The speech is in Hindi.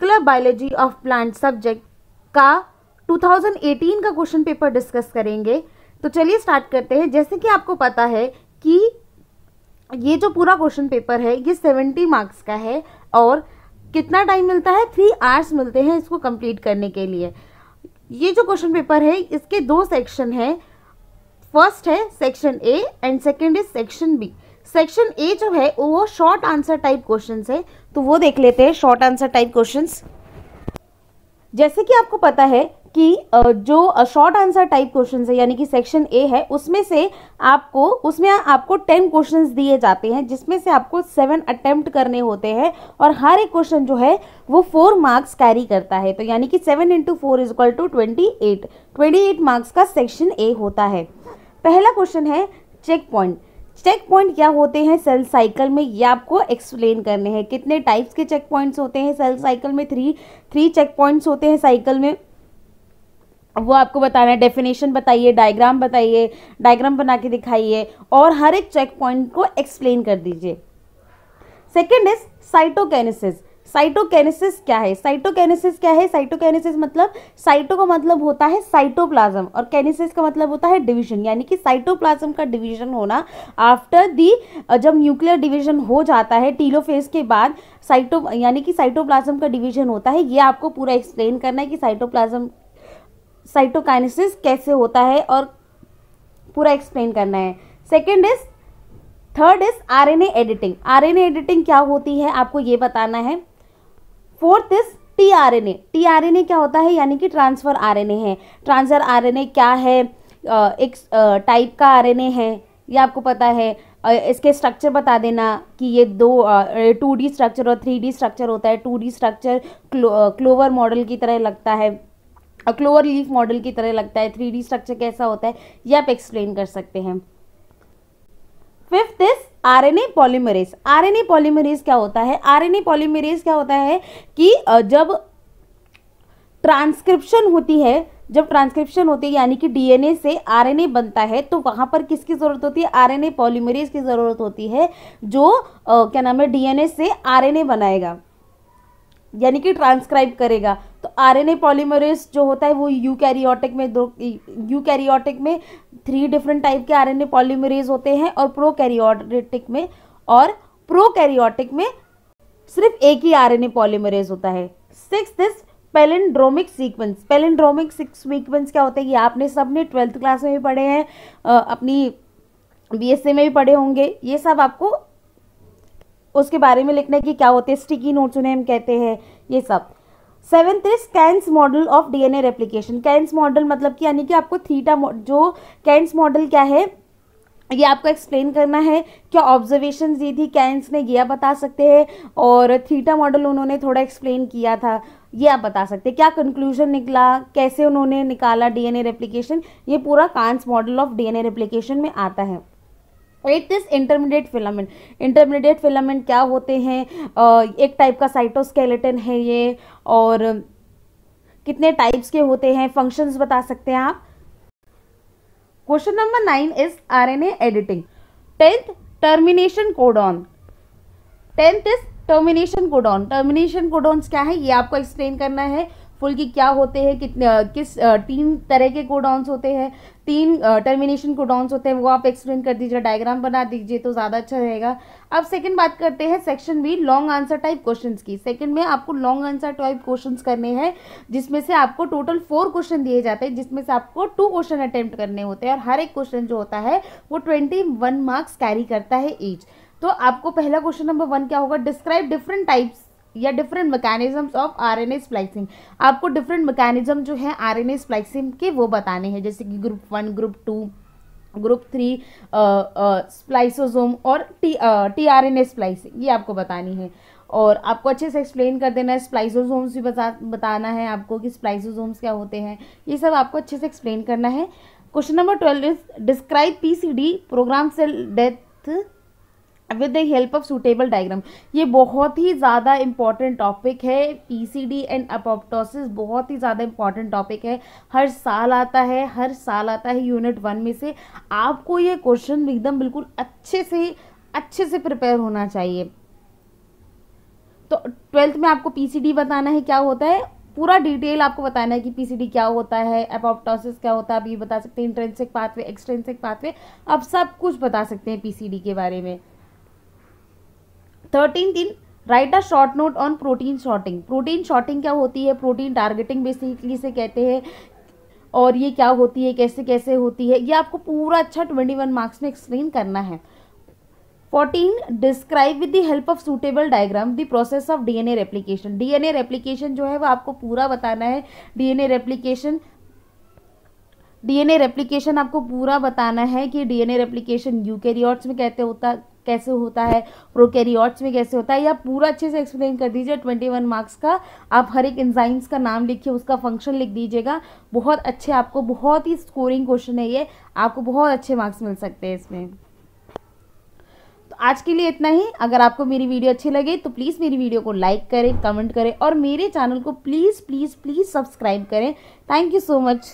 molecular biology of plant subject का 2018 का क्वेश्चन पेपर डिस्कस करेंगे तो चलिए स्टार्ट करते हैं जैसे कि आपको पता है कि ये जो पूरा क्वेश्चन पेपर है ये 70 मार्क्स का है और कितना टाइम मिलता है थ्री आवर्स मिलते हैं इसको कंप्लीट करने के लिए ये जो क्वेश्चन पेपर है इसके दो सेक्शन हैं फर्स्ट है section A and second is section B section A जो है वो शॉर्ट आंसर टाइप क्वेश्चन है तो वो देख लेते हैं शॉर्ट आंसर टाइप क्वेश्चन जैसे कि आपको पता है कि जो शॉर्ट आंसर टाइप क्वेश्चन है यानी कि सेक्शन ए है उसमें से आपको उसमें आपको टेन क्वेश्चंस दिए जाते हैं जिसमें से आपको सेवन अटेम्प्ट करने होते हैं और हर एक क्वेश्चन जो है वो फोर मार्क्स कैरी करता है तो यानी कि seven into four is equal to twenty eight twenty eight marks का सेक्शन ए होता है पहला क्वेश्चन है चेक पॉइंट चेक पॉइंट क्या होते हैं सेल साइकिल में ये आपको एक्सप्लेन करने हैं कितने टाइप्स के चेक पॉइंट्स होते हैं सेल साइकिल में थ्री थ्री चेक पॉइंट्स होते हैं साइकिल में वो आपको बताना है डेफिनेशन बताइए डायग्राम बताइए डायग्राम बना के दिखाइए और हर एक चेक पॉइंट को एक्सप्लेन कर दीजिए सेकेंड इज साइटोकेनेसिस साइटोकेनेसिस क्या है साइटोकेनेसिस क्या है साइटोकेनेसिस मतलब साइटो का मतलब होता है साइटोप्लाज्म और कैनेसिस का मतलब होता है डिवीजन यानी कि साइटोप्लाज्म का डिवीजन होना आफ्टर दी जब न्यूक्लियर डिवीजन हो जाता है टीलोफेज के बाद साइटो यानी कि साइटोप्लाज्म का डिवीजन होता है ये आपको पूरा एक्सप्लेन करना है कि साइटोप्लाज्म साइटोकाइनेसिस कैसे होता है और पूरा एक्सप्लेन करना है second is third is RNA editing RNA editing क्या होती है आपको ये बताना है फोर्थ इज टीआरएनए टीआरएनए क्या होता है यानी कि ट्रांसफर आरएनए है ट्रांसफर आरएनए क्या है एक टाइप का आरएनए है ये आपको पता है इसके स्ट्रक्चर बता देना कि ये दो टू डी स्ट्रक्चर और थ्री डी स्ट्रक्चर होता है two D structure clover model की तरह लगता है क्लोवर लीफ मॉडल की तरह लगता है थ्री डी स्ट्रक्चर कैसा होता है ये आप एक्सप्लेन कर सकते हैं fifth is RNA polymerase RNA polymerase क्या होता है आरएनए पॉलीमरेज क्या होता है कि जब ट्रांसक्रिप्शन होती है जब ट्रांसक्रिप्शन होती है यानी कि डीएनए से आरएनए बनता है तो वहाँ पर किसकी ज़रूरत होती है आरएनए पॉलीमरेज की ज़रूरत होती है जो आ, क्या नाम है डीएनए से आरएनए बनाएगा यानी कि ट्रांसक्राइब करेगा तो आरएनए पॉलीमरेज जो होता है वो यूकैरियोटिक में दो यूकैरियोटिक में थ्री डिफरेंट टाइप के आरएनए पॉलीमरेज होते हैं और प्रोकैरियोटिक में और प्रोकैरियोटिक में सिर्फ एक ही आरएनए पॉलीमरेज होता है six this palindromic sequence palindromic six sequence क्या होते हैं ये आपने सब ने ट्वेल्थ क्लास में भी पढ़े हैं अपनी बी में भी पढ़े होंगे ये सब आपको उसके बारे में लिखना है कि क्या होते हैं स्टिकी नोट्स उन्हें हम कहते हैं ये सब seventh is Cairns model of DNA replication Cairns model मतलब कि यानी कि आपको थीटा जो कैंस मॉडल क्या है ये आपको एक्सप्लेन करना है क्या ऑब्जर्वेशन ये थी कैंस ने यह बता सकते हैं और थीटा मॉडल उन्होंने थोड़ा एक्सप्लेन किया था ये आप बता सकते हैं क्या कंक्लूजन निकला कैसे उन्होंने निकाला डीएनए रेप्लिकेशन ये पूरा Cairns model of DNA replication में आता है it is intermediate filament intermediate filament क्या होते हैं एक टाइप का साइटोस्केलेटन है ये और कितने टाइप्स के होते हैं फंक्शंस बता सकते हैं आप question number nine is RNA editing tenth termination codon tenth is termination codon termination codons क्या है ये आपको एक्सप्लेन करना है फुल की क्या होते हैं कितने किस तीन तरह के कोडाउंस होते हैं तीन टर्मिनेशन कोडाउंस होते हैं वो आप एक्सप्लेन कर दीजिए डायग्राम बना दीजिए तो ज़्यादा अच्छा रहेगा अब सेकंड बात करते हैं section B long answer type questions की सेकंड में आपको लॉन्ग आंसर टाइप क्वेश्चंस करने हैं जिसमें से आपको टोटल फोर क्वेश्चन दिए जाते हैं जिसमें से आपको टू क्वेश्चन अटैम्प्ट करने होते हैं और हर एक क्वेश्चन जो होता है वो ट्वेंटी मार्क्स कैरी करता है ईच तो आपको पहला क्वेश्चन नंबर वन क्या होगा डिस्क्राइब डिफरेंट टाइप्स या different mechanisms of RNA splicing आपको डिफरेंट मैकेनिज्म जो है आरएनए स्प्लाइसिंग के वो बताने हैं जैसे कि group one group two group three spliceosome और T T R N A splicing ये आपको बतानी है और आपको अच्छे से एक्सप्लेन कर देना है स्प्लाइसोजोम्स भी बता बताना है आपको कि स्प्लाइसोजोम्स क्या होते हैं ये सब आपको अच्छे से एक्सप्लेन करना है question number twelve is describe P C D program cell death with the help of suitable diagram ये बहुत ही ज़्यादा इंपॉर्टेंट टॉपिक है P C D and apoptosis बहुत ही ज़्यादा इंपॉर्टेंट टॉपिक है हर साल आता है हर साल आता है यूनिट वन में से आपको ये क्वेश्चन एकदम बिल्कुल अच्छे से अच्छे से प्रिपेयर होना चाहिए तो ट्वेल्थ में आपको पीसीडी बताना है क्या होता है पूरा डिटेल आपको बताना है कि पी सी डी क्या होता है अपोप्टोसिस क्या होता है आप ये बता सकते हैं इंट्रेंसिक पाथवे एक्सट्रेंसिक पाथवे आप सब कुछ बता सकते हैं पी सी डी के बारे में थर्टीन दिन write a short note on protein sorting protein sorting क्या होती है प्रोटीन टारगेटिंग बेसिकली से कहते हैं और ये क्या होती है कैसे कैसे होती है ये आपको पूरा अच्छा ट्वेंटी वन मार्क्स में एक्सप्लेन करना है fourteen describe with the help of suitable diagram the process of D N A D N A replication जो है वो आपको पूरा बताना है D N A replication D N A replication आपको पूरा बताना है कि डी एन ए रेप्लीकेशन यू के यूकेरियोट्स में कहते होता कैसे होता है प्रोकैरियोट्स में कैसे होता है या पूरा अच्छे से एक्सप्लेन कर दीजिए ट्वेंटी वन मार्क्स का आप हर एक इंजाइम्स का नाम लिखिए उसका फंक्शन लिख दीजिएगा बहुत अच्छे आपको बहुत ही स्कोरिंग क्वेश्चन है ये आपको बहुत अच्छे मार्क्स मिल सकते हैं इसमें तो आज के लिए इतना ही अगर आपको मेरी वीडियो अच्छी लगे तो प्लीज़ मेरी वीडियो को लाइक करें कमेंट करें और मेरे चैनल को प्लीज़ प्लीज़ प्लीज़ सब्सक्राइब करें थैंक यू सो मच